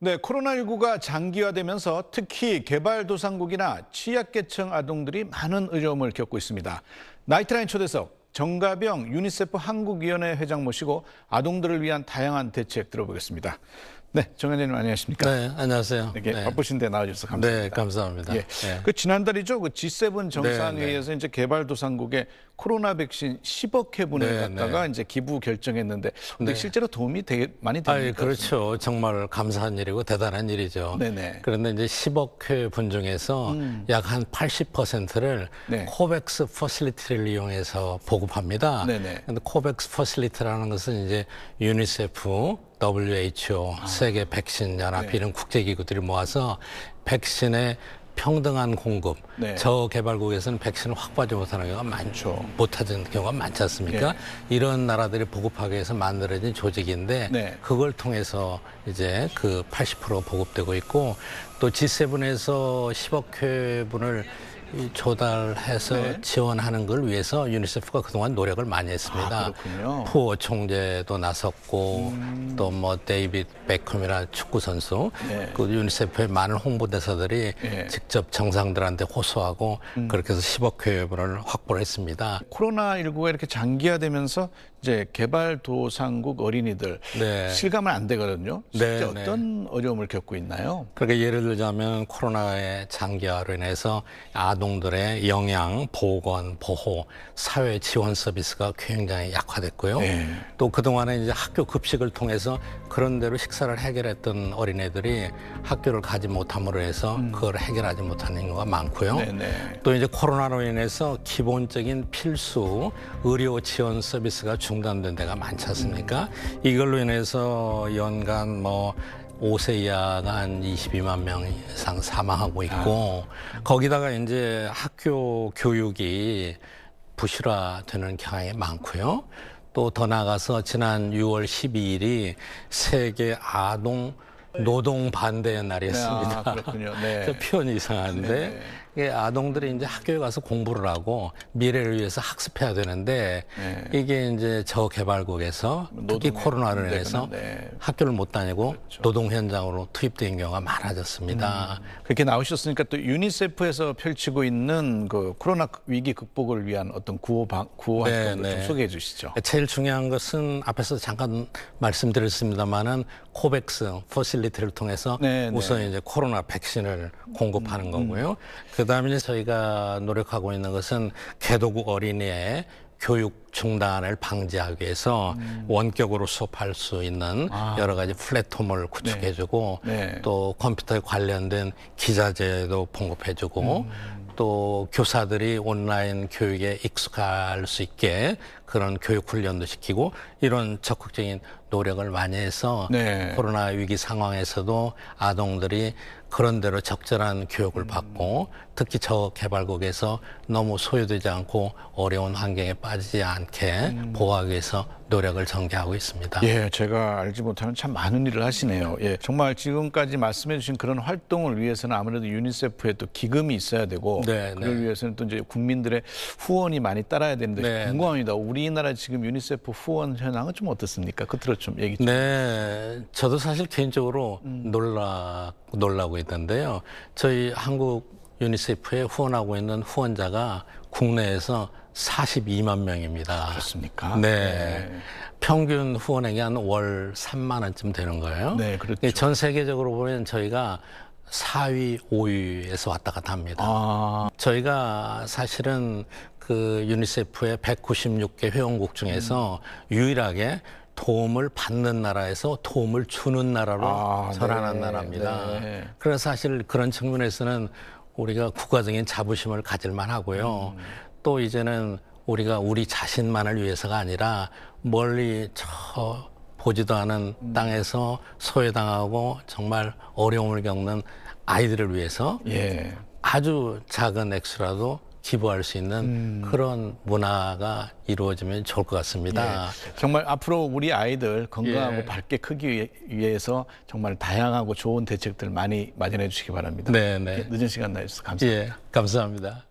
네, 코로나19가 장기화되면서 특히 개발도상국이나 취약계층 아동들이 많은 어려움을 겪고 있습니다. 나이트라인 초대석 정가병 유니세프 한국위원회 회장 모시고 아동들을 위한 다양한 대책 들어보겠습니다. 네, 정현님 안녕하십니까? 네, 안녕하세요. 이렇게 네. 바쁘신데 나와주셔서 감사합니다. 네, 감사합니다. 예. 네. 그 지난달이죠, 그 G7 정상회의에서 네, 네. 이제 개발도상국에 코로나 백신 10억 회분을 갖다가 이제 기부 결정했는데, 근데 네. 실제로 도움이 되게 많이 됩니다. 아, 그렇죠. 정말 감사한 일이고 대단한 일이죠. 네네. 네. 그런데 이제 10억 회분 중에서 음. 약한 80%를 코백스 퍼실리티를 이용해서 보급합니다. 네네. 근데 코백스 퍼실리티라는 것은 이제 유니세프 WHO, 아. 세계 백신 연합 네. 이런 국제기구들이 모아서 백신의 평등한 공급, 네. 저개발국에서는 백신을 확보하지 못하는 경우가 많죠. 그렇죠. 못하는 경우가 많지 않습니까? 예. 이런 나라들이 보급하기 위해서 만들어진 조직인데 네. 그걸 통해서 이제 그 80% 보급되고 있고 또 G7에서 10억 회분을 조달해서 네. 지원하는 걸 위해서 유니세프가 그동안 노력을 많이 했습니다. 아, 푸어 총재도 나섰고 음. 또뭐 데이빗 베컴이나 축구 선수 네. 그 유니세프의 많은 홍보대사들이 네. 직접 정상들한테 호소하고 음. 그렇게 해서 10억 회원을 확보를 했습니다. 코로나 19가 이렇게 장기화되면서 이제 개발도상국 어린이들 네. 실감은 안 되거든요. 실제 네, 네. 어떤 네. 어려움을 겪고 있나요? 그러니까 예를 들자면 코로나의 장기화로 인해서 아동들의 영양, 보건, 보호, 사회 지원 서비스가 굉장히 약화됐고요. 네. 또 그동안에 이제 학교 급식을 통해서 그런 대로 식사를 해결했던 어린애들이 학교를 가지 못함으로 해서 음. 그걸 해결하지 못하는 경우가 많고요. 네, 또 이제 코로나로 인해서 기본적인 필수 의료 지원 서비스가 중단된 데가 많지 않습니까? 이걸로 인해서 연간 뭐 5세 이하가 한 22만 명 이상 사망하고 있고 거기다가 이제 학교 교육이 부실화되는 경향이 많고요. 또 더 나가서 아 지난 6월 12일이 세계 아동 노동 반대의 날이었습니다. 네, 아, 그렇군요. 네. 표현이 이상한데 네. 네. 아동들이 이제 학교에 가서 공부를 하고 미래를 위해서 학습해야 되는데 네. 이게 이제 저개발국에서 특히 코로나로 인해서 네. 학교를 못 다니고 그렇죠. 노동 현장으로 투입된 경우가 많아졌습니다. 음. 그렇게 나오셨으니까 또 유니세프에서 펼치고 있는 그 코로나 위기 극복을 위한 어떤 구호 방, 구호 네, 활동도 네, 좀 소개해 주시죠. 제일 중요한 것은 앞에서 잠깐 말씀드렸습니다만은 코백스 퍼실리티를 통해서 네, 우선 이제 코로나 백신을 공급하는 음, 음. 거고요. 그 그다음에 저희가 노력하고 있는 것은 개도구 어린이의 교육 중단을 방지하기 위해서 음. 원격으로 수업할 수 있는 아. 여러 가지 플랫폼을 구축해주고 네. 네. 또 컴퓨터에 관련된 기자재도 공급해주고 음. 또 교사들이 온라인 교육에 익숙할 수 있게 그런 교육 훈련도 시키고 이런 적극적인 노력을 많이 해서 네. 코로나 위기 상황에서도 아동들이 그런 대로 적절한 교육을 받고 특히 저개발국에서 너무 소외되지 않고 어려운 환경에 빠지지 않게 음. 보호하기 위해서 노력을 전개하고 있습니다. 예, 제가 알지 못하는 참 많은 일을 하시네요. 예, 정말 지금까지 말씀해 주신 그런 활동을 위해서는 아무래도 유니세프에 또 기금이 있어야 되고 네, 그걸 네. 위해서는 또 이제 국민들의 후원이 많이 따라야 되는데 네, 네. 궁금합니다. 우리나라 지금 유니세프 후원 현황은 좀 어떻습니까? 그으을 좀 얘기 좀. 네, 저도 사실 개인적으로 음. 놀라 놀라고 있던데요. 저희 한국 유니세프에 후원하고 있는 후원자가 국내에서 42만 명입니다. 그렇습니까? 네. 네. 평균 후원액이 한 월 3만 원쯤 되는 거예요. 네, 그렇죠. 네, 전 세계적으로 보면 저희가 4위, 5위에서 왔다 갔다 합니다. 아. 저희가 사실은 그 유니세프의 196개 회원국 중에서 음. 유일하게 도움을 받는 나라에서 도움을 주는 나라로 아, 네, 전환한 네, 나라입니다. 네. 그래서 사실 그런 측면에서는 우리가 국가적인 자부심을 가질 만하고요. 음. 또 이제는 우리가 우리 자신만을 위해서가 아니라 멀리 저 보지도 않은 음. 땅에서 소외당하고 정말 어려움을 겪는 아이들을 위해서 예. 아주 작은 액수라도 기부할 수 있는 음. 그런 문화가 이루어지면 좋을 것 같습니다. 예, 정말 앞으로 우리 아이들 건강하고 예. 밝게 크기 위해서 정말 다양하고 좋은 대책들 많이 마련해 주시기 바랍니다. 네, 네. 늦은 시간 나주셔서 감사합니다. 예, 감사합니다.